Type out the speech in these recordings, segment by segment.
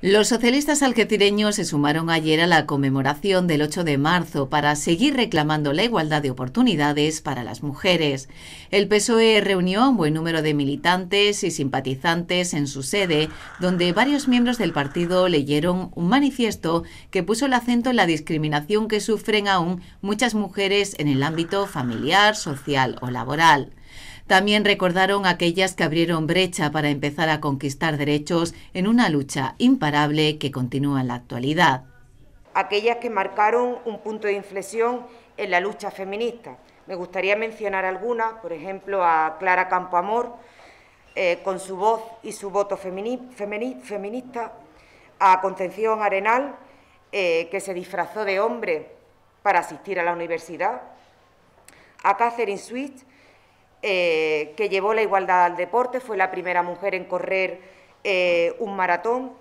Los socialistas algecireños se sumaron ayer a la conmemoración del 8 de marzo para seguir reclamando la igualdad de oportunidades para las mujeres. El PSOE reunió un buen número de militantes y simpatizantes en su sede, donde varios miembros del partido leyeron un manifiesto que puso el acento en la discriminación que sufren aún muchas mujeres en el ámbito familiar, social o laboral. También recordaron aquellas que abrieron brecha para empezar a conquistar derechos en una lucha imparable que continúa en la actualidad. Aquellas que marcaron un punto de inflexión en la lucha feminista. Me gustaría mencionar algunas, por ejemplo, a Clara Campoamor, eh, con su voz y su voto feminista, a Concepción Arenal, eh, que se disfrazó de hombre para asistir a la universidad, a Catherine Switch, eh, que llevó la igualdad al deporte, fue la primera mujer en correr eh, un maratón,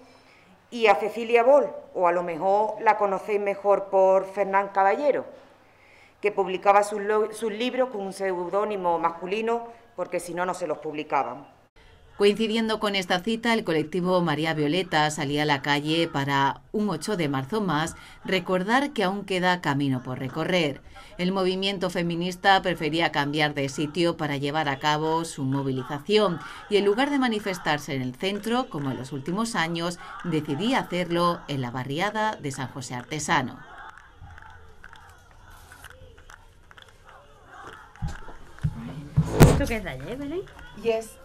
y a Cecilia Boll, o a lo mejor la conocéis mejor por Fernán Caballero, que publicaba sus libros con un seudónimo masculino, porque si no, no se los publicaban. Coincidiendo con esta cita, el colectivo María Violeta salía a la calle para un 8 de marzo más recordar que aún queda camino por recorrer. El movimiento feminista prefería cambiar de sitio para llevar a cabo su movilización y en lugar de manifestarse en el centro, como en los últimos años, decidía hacerlo en la barriada de San José Artesano. ¿Esto qué es